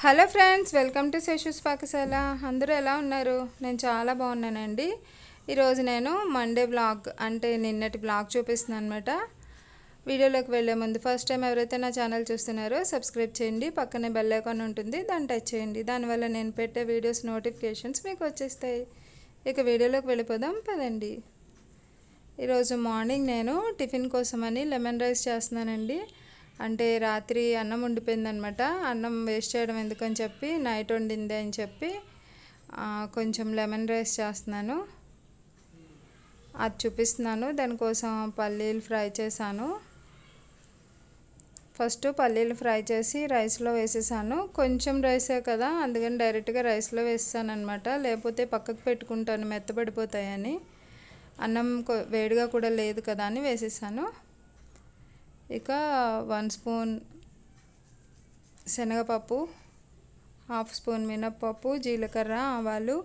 hello friends welcome to Seshu's పాకశాల అందరూ ఎలా ఉన్నారు నేను చాలా బాగున్నానండి ఈరోజు నేను మండే బ్లాగ్ అంటే నిన్నటి బ్లాగ్ చూపిస్తున్నాను అనమాట వీడియోలోకి వెళ్ళే ముందు ఫస్ట్ టైం ఎవరైతే నా ఛానల్ చూస్తున్నారో సబ్స్క్రైబ్ చేయండి పక్కనే బెల్ ఐకాన్ ఉంటుంది దాన్ని టచ్ చేయండి దానివల్ల నేను పెట్టే వీడియోస్ నోటిఫికేషన్స్ మీకు వచ్చేస్తాయి ఇక వీడియోలోకి వెళ్ళిపోదాం పదండి ఈరోజు మార్నింగ్ నేను టిఫిన్ కోసమని లెమన్ రైస్ చేస్తున్నానండి అంటే రాత్రి అన్నం ఉండిపోయిందనమాట అన్నం వేస్ట్ చేయడం ఎందుకని చెప్పి నైట్ వండింది అని చెప్పి కొంచెం లెమన్ రైస్ చేస్తున్నాను అది చూపిస్తున్నాను దానికోసం పల్లీలు ఫ్రై చేశాను ఫస్ట్ పల్లీలు ఫ్రై చేసి రైస్లో వేసేసాను కొంచెం రైసే కదా అందుకని డైరెక్ట్గా రైస్లో వేస్తాను అనమాట లేకపోతే పక్కకు పెట్టుకుంటాను మెత్తబడిపోతాయని అన్నం వేడిగా కూడా లేదు కదా అని వేసేసాను ఇక వన్ స్పూన్ శనగపప్పు హాఫ్ స్పూన్ మినప్పప్పు జీలకర్ర ఆవాలు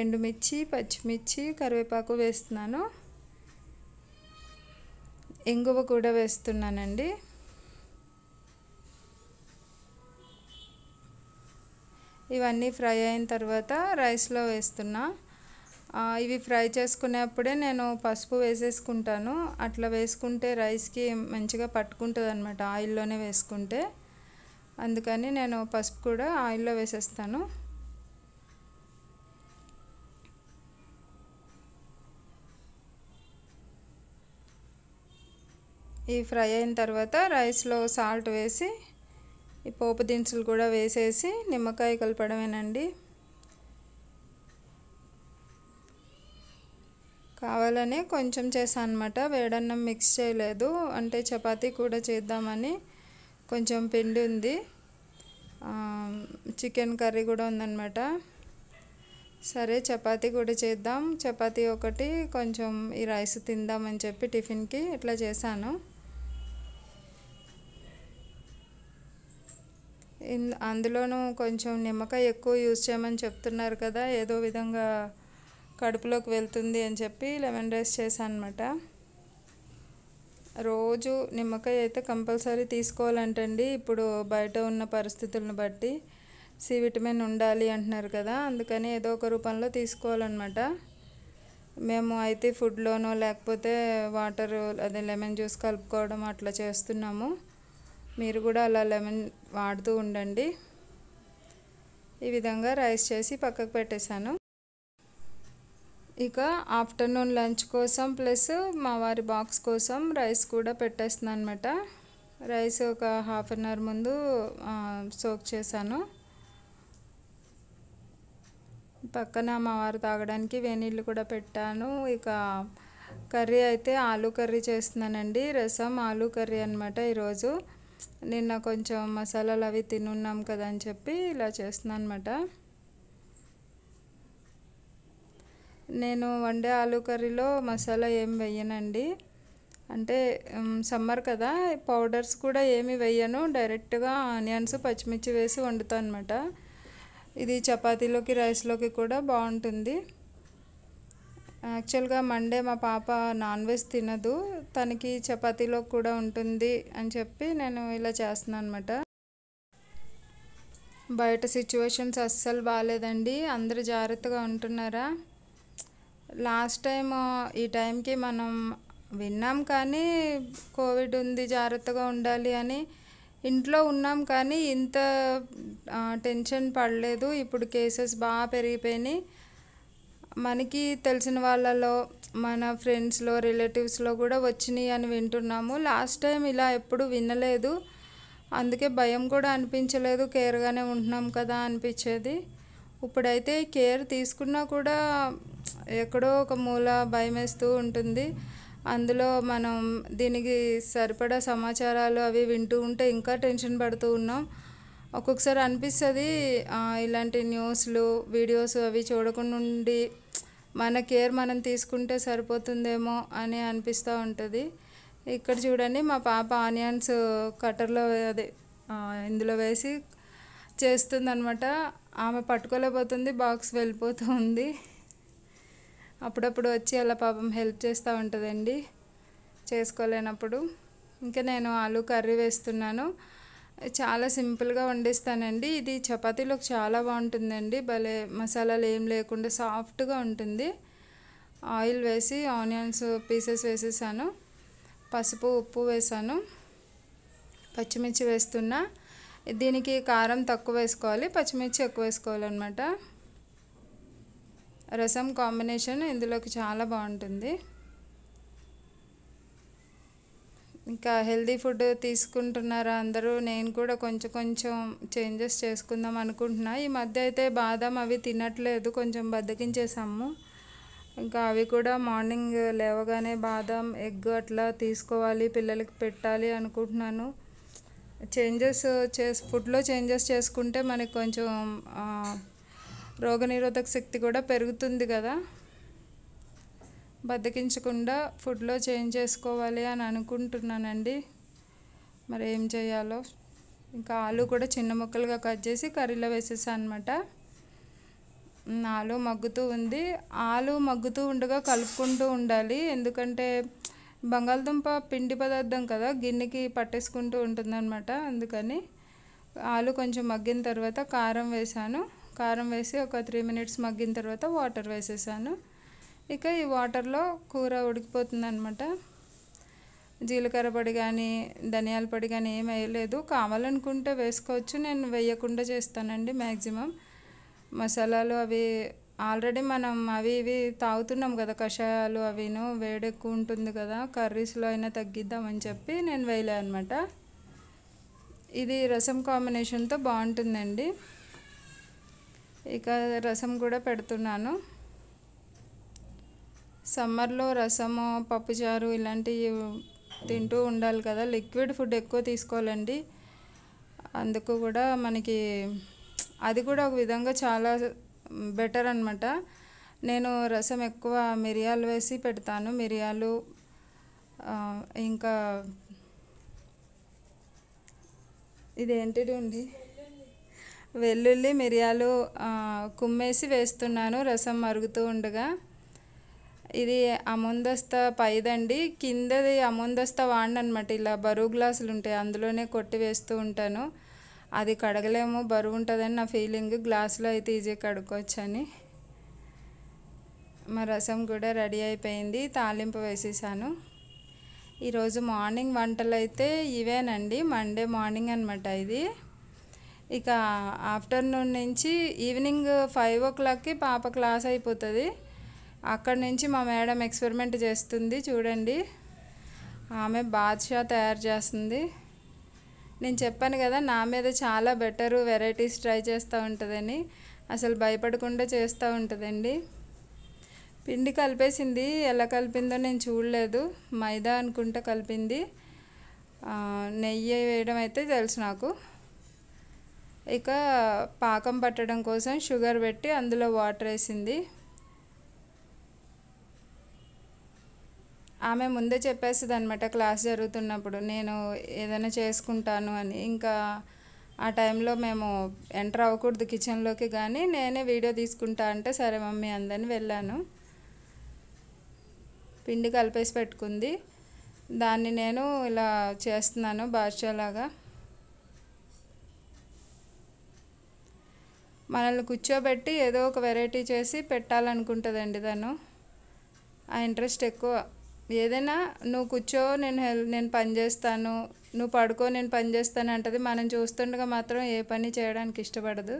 ఎండుమిర్చి పచ్చిమిర్చి కరివేపాకు వేస్తున్నాను ఇంగువ కూడా వేస్తున్నానండి ఇవన్నీ ఫ్రై అయిన తర్వాత రైస్లో వేస్తున్నా ఇవి ఫ్రై చేసుకునేప్పుడే నేను పసుపు వేసేసుకుంటాను అట్లా వేసుకుంటే రైస్కి మంచిగా పట్టుకుంటుంది అనమాట ఆయిల్లోనే వేసుకుంటే అందుకని నేను పసుపు కూడా ఆయిల్లో వేసేస్తాను ఈ ఫ్రై అయిన తర్వాత రైస్లో సాల్ట్ వేసి ఈ పోపు దినుసులు కూడా వేసేసి నిమ్మకాయ కలపడమేనండి కావాలని కొంచెం చేశాను అనమాట వేడన్నం మిక్స్ చేయలేదు అంటే చపాతీ కూడా చేద్దామని కొంచెం పిండి ఉంది చికెన్ కర్రీ కూడా ఉందన్నమాట సరే చపాతీ కూడా చేద్దాం చపాతీ ఒకటి కొంచెం ఈ రైస్ తిందామని చెప్పి టిఫిన్కి ఇట్లా చేశాను అందులోనూ కొంచెం నిమ్మకాయ ఎక్కువ యూజ్ చేయమని చెప్తున్నారు కదా ఏదో విధంగా కడుపులోకి వెళ్తుంది అని చెప్పి లెమన్ రైస్ చేశాను అనమాట రోజు నిమ్మకాయ అయితే కంపల్సరీ తీసుకోవాలంటండి ఇప్పుడు బయట ఉన్న పరిస్థితులను బట్టి సి విటమిన్ ఉండాలి అంటున్నారు కదా అందుకని ఏదో ఒక రూపంలో తీసుకోవాలన్నమాట మేము అయితే ఫుడ్లోనో లేకపోతే వాటర్ అదే లెమన్ జ్యూస్ కలుపుకోవడం అట్లా చేస్తున్నాము మీరు కూడా అలా లెమన్ వాడుతూ ఉండండి ఈ విధంగా రైస్ చేసి పక్కకు పెట్టేశాను ఇక ఆఫ్టర్నూన్ లంచ్ కోసం ప్లస్ మా వారి బాక్స్ కోసం రైస్ కూడా పెట్టేస్తున్నాను అనమాట రైస్ ఒక హాఫ్ అన్ అవర్ ముందు సోక్ చేశాను పక్కన మా వారు తాగడానికి వేనీళ్ళు కూడా పెట్టాను ఇక కర్రీ అయితే ఆలూ కర్రీ చేస్తున్నానండి రసం ఆలూ కర్రీ అనమాట ఈరోజు నిన్న కొంచెం మసాలాలు అవి తినున్నాం కదా అని చెప్పి ఇలా చేస్తున్నాను అనమాట నేను వండే ఆలు కర్రీలో మసాలా ఏం వేయనండి అంటే సమ్మర్ కదా పౌడర్స్ కూడా ఏమి వేయను డైరెక్ట్గా ఆనియన్స్ పచ్చిమిర్చి వేసి వండుతాను అనమాట ఇది చపాతీలోకి రైస్లోకి కూడా బాగుంటుంది యాక్చువల్గా మండే మా పాప నాన్ వెజ్ తినదు తనకి చపాతీలో కూడా ఉంటుంది అని చెప్పి నేను ఇలా చేస్తున్నాను అనమాట బయట సిచ్యువేషన్స్ అస్సలు బాగాలేదండి అందరు జాగ్రత్తగా ఉంటున్నారా లాస్ట్ టైం ఈ టైంకి మనం విన్నాం కానీ కోవిడ్ ఉంది జాగ్రత్తగా ఉండాలి అని ఇంట్లో ఉన్నాం కానీ ఇంత టెన్షన్ పడలేదు ఇప్పుడు కేసెస్ బాగా పెరిగిపోయినాయి మనకి తెలిసిన వాళ్ళలో మన ఫ్రెండ్స్లో రిలేటివ్స్లో కూడా వచ్చినాయి అని వింటున్నాము లాస్ట్ టైం ఇలా ఎప్పుడు వినలేదు అందుకే భయం కూడా అనిపించలేదు కేర్గానే ఉంటున్నాం కదా అనిపించేది ఇప్పుడైతే కేర్ తీసుకున్నా కూడా ఎక్కడో ఒక మూల భయమేస్తూ ఉంటుంది అందులో మనం దీనికి సరిపడా సమాచారాలు అవి వింటూ ఉంటే ఇంకా టెన్షన్ పడుతూ ఉన్నాం ఒక్కొక్కసారి అనిపిస్తుంది ఇలాంటి న్యూస్లు వీడియోస్ అవి చూడకుండా ఉండి మన కేర్ మనం తీసుకుంటే సరిపోతుందేమో అని అనిపిస్తూ ఉంటుంది ఇక్కడ చూడండి మా పాప ఆనియన్స్ కట్టర్లో అదే ఇందులో వేసి చేస్తుందనమాట ఆమె పట్టుకోలేకపోతుంది బాక్స్ వెళ్ళిపోతుంది అప్పుడప్పుడు వచ్చి అలా పాపం హెల్ప్ చేస్తూ ఉంటుందండి చేసుకోలేనప్పుడు ఇంకా నేను ఆలు కర్రీ వేస్తున్నాను చాలా సింపుల్గా వండిస్తానండి ఇది చపాతీలోకి చాలా బాగుంటుందండి భలే మసాలాలు ఏం లేకుండా సాఫ్ట్గా ఉంటుంది ఆయిల్ వేసి ఆనియన్స్ పీసెస్ వేసేసాను పసుపు ఉప్పు వేసాను పచ్చిమిర్చి వేస్తున్నా దీనికి కారం తక్కువ వేసుకోవాలి పచ్చిమిర్చి ఎక్కువ వేసుకోవాలన్నమాట రసం కాంబినేషన్ ఇందులోకి చాలా బాగుంటుంది ఇంకా హెల్దీ ఫుడ్ తీసుకుంటున్నారా అందరూ నేను కూడా కొంచెం కొంచెం చేంజెస్ చేసుకుందాం అనుకుంటున్నా ఈ మధ్య అయితే బాదం అవి తినట్లేదు కొంచెం బద్దకించేసాము ఇంకా అవి కూడా మార్నింగ్ లేవగానే బాదం ఎగ్ అట్లా తీసుకోవాలి పిల్లలకి పెట్టాలి అనుకుంటున్నాను చేంజెస్ చేసి ఫుడ్లో చేంజెస్ చేసుకుంటే మనకి కొంచెం రోగనిరోధక శక్తి కూడా పెరుగుతుంది కదా బద్దకించకుండా ఫుడ్లో చేంజ్ చేసుకోవాలి అని అనుకుంటున్నానండి మరి ఏం చేయాలో ఇంకా ఆలు కూడా చిన్న ముక్కలుగా కట్ చేసి కర్రీలో వేసేసాను అనమాట ఆలు మగ్గుతూ ఉంది ఆలు మగ్గుతూ ఉండగా కలుపుకుంటూ ఉండాలి ఎందుకంటే బంగాళదుంప పిండి పదార్థం కదా గిన్నెకి పట్టేసుకుంటూ ఉంటుందన్నమాట అందుకని ఆలు కొంచెం మగ్గిన తర్వాత కారం వేశాను కారం వేసి ఒక త్రీ మినిట్స్ మగ్గిన తర్వాత వాటర్ వేసేసాను ఇక ఈ వాటర్లో కూర ఉడికిపోతుందనమాట జీలకర్ర పొడి కానీ ధనియాల పొడి కానీ ఏం వేయలేదు కావాలనుకుంటే వేసుకోవచ్చు నేను వేయకుండా చేస్తానండి మ్యాక్సిమం మసాలాలు అవి ఆల్రెడీ మనం అవి ఇవి తాగుతున్నాం కదా కషాయాలు అవిను వేడెక్కువ ఉంటుంది కదా కర్రీస్లో అయినా తగ్గిద్దామని చెప్పి నేను వేయలే అనమాట ఇది రసం కాంబినేషన్తో బాగుంటుందండి ఇక రసం కూడా పెడుతున్నాను సమ్మర్లో రసము పప్పుచారు ఇలాంటివి తింటూ ఉండాలి కదా లిక్విడ్ ఫుడ్ ఎక్కువ తీసుకోవాలండి అందుకు కూడా మనకి అది కూడా ఒక విధంగా చాలా బెటర్ అనమాట నేను రసం ఎక్కువ మిరియాలు వేసి పెడతాను మిరియాలు ఇంకా ఇదేంటిది ఉంది వెల్లుల్లి మిరియాలు కుమ్మేసి వేస్తున్నాను రసం మరుగుతూ ఉండగా ఇది అముందస్త పైదండి కిందది అముందస్త వాడిన అనమాట ఇలా బరువు గ్లాసులు ఉంటాయి అందులోనే కొట్టి వేస్తూ ఉంటాను అది కడగలేము బరువు ఉంటుందని నా ఫీలింగ్ గ్లాసులో అయితే ఈజీ కడుక్కోవచ్చని మా రసం కూడా రెడీ అయిపోయింది తాలింపు వేసేసాను ఈరోజు మార్నింగ్ వంటలు అయితే ఇవేనండి మండే మార్నింగ్ అనమాట ఇది ఇక ఆఫ్టర్నూన్ నుంచి ఈవినింగ్ ఫైవ్ ఓ క్లాక్కి పాప క్లాస్ అయిపోతుంది అక్కడి నుంచి మా మేడం ఎక్స్పెరిమెంట్ చేస్తుంది చూడండి ఆమె బాద్షా తయారు చేస్తుంది నేను చెప్పాను కదా నా మీద చాలా బెటర్ వెరైటీస్ ట్రై చేస్తూ ఉంటుందని అసలు భయపడకుండా చేస్తూ ఉంటుందండి పిండి కలిపేసింది ఎలా కలిపిందో నేను చూడలేదు మైదా అనుకుంటా కలిపింది నెయ్యి వేయడం అయితే తెలుసు నాకు ఇక పాకం పట్టడం కోసం షుగర్ పెట్టి అందులో వాటర్ వేసింది ఆమె ముందే చెప్పేస్తుంది అనమాట క్లాస్ జరుగుతున్నప్పుడు నేను ఏదైనా చేసుకుంటాను అని ఇంకా ఆ టైంలో మేము ఎంటర్ అవ్వకూడదు కిచెన్లోకి కానీ నేనే వీడియో తీసుకుంటా అంటే సరే మమ్మీ అందని వెళ్ళాను పిండి కలిపేసి పెట్టుకుంది దాన్ని నేను ఇలా చేస్తున్నాను బాద్షాలాగా మనల్ని కూర్చోబెట్టి ఏదో ఒక వెరైటీ చేసి పెట్టాలనుకుంటుందండి తను ఆ ఇంట్రెస్ట్ ఎక్కువ ఏదైనా నువ్వు కూర్చో నేను హెల్ నేను పని చేస్తాను నువ్వు పడుకో నేను పని చేస్తాను అంటది మనం చూస్తుండగా మాత్రం ఏ పని చేయడానికి ఇష్టపడదు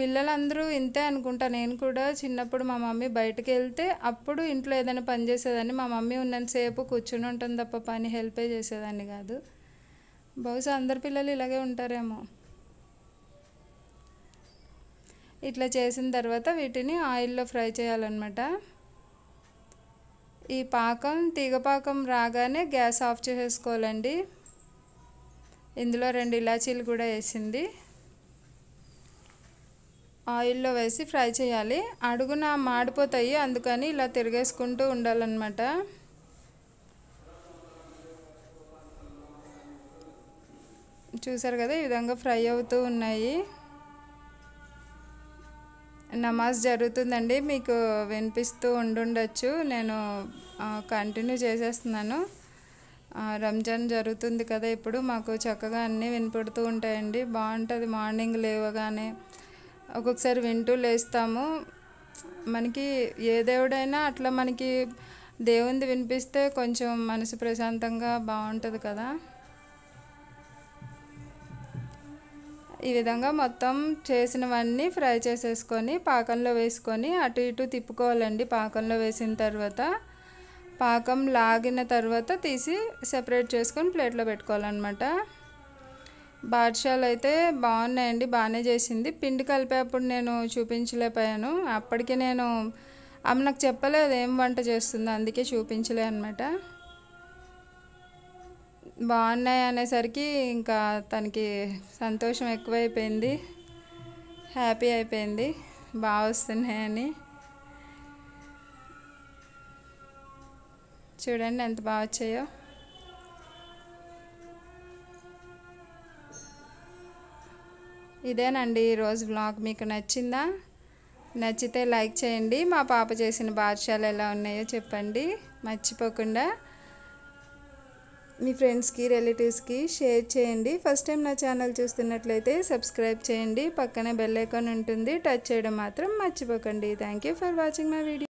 పిల్లలందరూ ఇంతే అనుకుంటా నేను కూడా చిన్నప్పుడు మా మమ్మీ బయటకు వెళ్తే అప్పుడు ఇంట్లో ఏదైనా పని చేసేదాన్ని మా మమ్మీ ఉన్నంతసేపు కూర్చుని ఉంటుంది తప్ప పని హెల్పే చేసేదాన్ని కాదు బహుశా అందరి పిల్లలు ఇలాగే ఉంటారేమో ఇట్లా చేసిన తర్వాత వీటిని ఆయిల్లో ఫ్రై చేయాలన్నమాట ఈ పాకం తీగపాకం రాగానే గ్యాస్ ఆఫ్ చేసేసుకోవాలండి ఇందులో రెండు ఇలాచీలు కూడా వేసింది ఆయిల్లో వేసి ఫ్రై చేయాలి అడుగున మాడిపోతాయి అందుకని ఇలా తిరిగేసుకుంటూ ఉండాలన్నమాట చూసారు కదా ఈ విధంగా ఫ్రై అవుతూ ఉన్నాయి నమాజ్ జరుగుతుందండి మీకు వినిపిస్తూ ఉండుండొచ్చు నేను కంటిన్యూ చేసేస్తున్నాను రంజాన్ జరుగుతుంది కదా ఇప్పుడు మాకు చక్కగా అన్నీ వినపడుతూ ఉంటాయండి బాగుంటుంది మార్నింగ్ లేవగానే ఒక్కొక్కసారి వింటూ లేస్తాము మనకి ఏ దేవుడైనా అట్లా మనకి దేవుంది వినిపిస్తే కొంచెం మనసు ప్రశాంతంగా బాగుంటుంది కదా ఈ విధంగా మొత్తం చేసినవన్నీ ఫ్రై చేసేసుకొని పాకంలో వేసుకొని అటు ఇటు తిప్పుకోవాలండి పాకంలో వేసిన తర్వాత పాకం లాగిన తర్వాత తీసి సెపరేట్ చేసుకొని ప్లేట్లో పెట్టుకోవాలన్నమాట బాద్షాలు అయితే బాగున్నాయండి బాగానే చేసింది పిండి కలిపేప్పుడు నేను చూపించలేకపోయాను అప్పటికి నేను ఆమె నాకు చెప్పలేదు ఏం వంట చేస్తుందో అందుకే చూపించలే అనమాట బాగున్నాయి అనేసరికి ఇంకా తనకి సంతోషం ఎక్కువైపోయింది హ్యాపీ అయిపోయింది బాగా వస్తున్నాయని చూడండి ఎంత బాగా వచ్చాయో ఇదేనండి ఈరోజు బ్లాగ్ మీకు నచ్చిందా నచ్చితే లైక్ చేయండి మా పాప చేసిన బాద్షాలు ఎలా ఉన్నాయో చెప్పండి మర్చిపోకుండా మీ ఫ్రెండ్స్కి రిలేటివ్స్కి షేర్ చేయండి ఫస్ట్ టైం నా ఛానల్ చూస్తున్నట్లయితే సబ్స్క్రైబ్ చేయండి పక్కనే బెల్ ఉంటుంది టచ్ చేయడం మాత్రం మర్చిపోకండి thank for watching my video